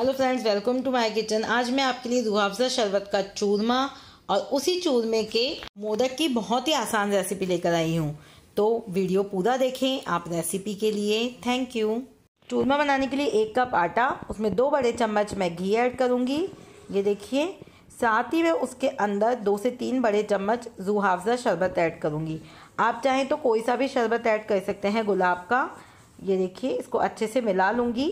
hello friends welcome to my kitchen आज मैं आपके लिए रूहाफजा शरबत का चूरमा और उसी चूरमे के मोदक की बहुत ही आसान रेसिपी लेकर आई हूँ तो वीडियो पूरा देखें आप रेसिपी के लिए थैंक यू चूरमा बनाने के लिए एक कप आटा उसमें दो बड़े चम्मच मैं घी ऐड करूँगी ये देखिए साथ ही मैं उसके अंदर दो से तीन बड़े चम्मच रूहाफजा शरबत ऐड करूँगी आप चाहें तो कोई सा भी शरबत ऐड कर सकते हैं गुलाब का ये देखिए इसको अच्छे से मिला लूँगी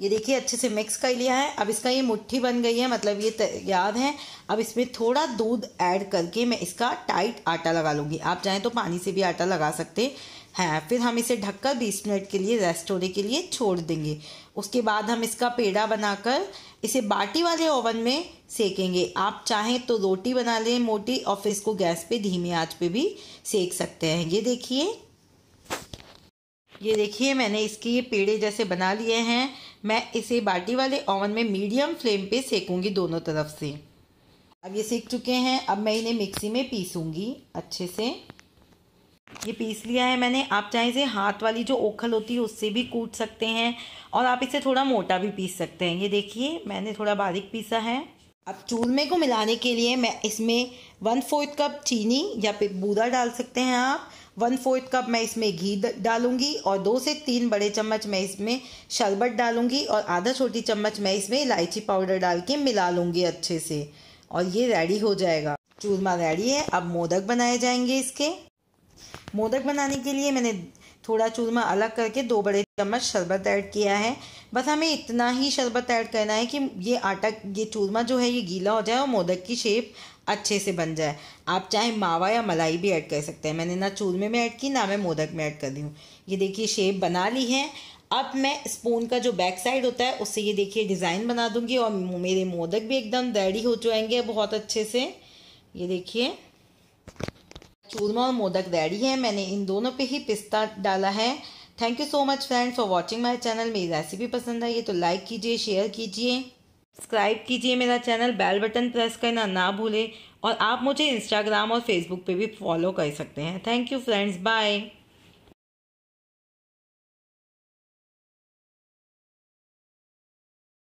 ये देखिए अच्छे से मिक्स कर लिया है अब इसका ये मुट्ठी बन गई है मतलब ये तैयार है अब इसमें थोड़ा दूध ऐड करके मैं इसका टाइट आटा लगा लूँगी आप चाहें तो पानी से भी आटा लगा सकते हैं फिर हम इसे ढककर 20 मिनट के लिए रेस्ट होने के लिए छोड़ देंगे उसके बाद हम इसका पेड़ा बनाकर इसे बाटी वाले ओवन में सेकेंगे आप चाहें तो रोटी बना लें मोटी और फिर इसको गैस पर धीमी आँच पर भी सेक सकते हैं ये देखिए ये देखिए मैंने इसके ये पेड़े जैसे बना लिए हैं मैं इसे बाटी वाले ओवन में मीडियम फ्लेम पे सेकूंगी दोनों तरफ से अब ये सीख चुके हैं अब मैं इन्हें मिक्सी में पीसूंगी अच्छे से ये पीस लिया है मैंने आप चाहे इसे हाथ वाली जो ओखल होती है उससे भी कूट सकते हैं और आप इसे थोड़ा मोटा भी पीस सकते हैं ये देखिए मैंने थोड़ा बारीक पीसा है अब चूरमे को मिलाने के लिए मैं इसमें वन फोर्थ कप चीनी या फिर बूदा डाल सकते हैं आप वन फोर्थ कप मैं इसमें घी डालूंगी और दो से तीन बड़े चम्मच मैं इसमें शरबत डालूंगी और आधा छोटी चम्मच मैं इसमें इलायची पाउडर डाल के मिला लूँगी अच्छे से और ये रेडी हो जाएगा चूरमा रेडी है अब मोदक बनाए जाएंगे इसके मोदक बनाने के लिए मैंने थोड़ा चूरमा अलग करके दो बड़े चम्मच शरबत ऐड किया है बस हमें इतना ही शरबत ऐड करना है कि ये आटा ये चूरमा जो है ये गीला हो जाए और मोदक की शेप अच्छे से बन जाए आप चाहे मावा या मलाई भी ऐड कर सकते हैं मैंने ना चूरमे में ऐड की ना मैं मोदक में ऐड कर दी हूँ ये देखिए शेप बना ली है अब मैं स्पून का जो बैक साइड होता है उससे ये देखिए डिज़ाइन बना दूंगी और मेरे मोदक भी एकदम रेडी हो जाएंगे बहुत अच्छे से ये देखिए चूरमा और मोदक रेडी है मैंने इन दोनों पे ही पिस्ता डाला है thank you so much friends for watching my channel मेरी रेसिपी पसंद आई है तो लाइक कीजिए शेयर कीजिए सब्सक्राइब कीजिए मेरा चैनल बेल बटन प्रेस करना ना भूलें और आप मुझे इंस्टाग्राम और फेसबुक पे भी फॉलो कर सकते हैं थैंक यू फ्रेंड्स बाय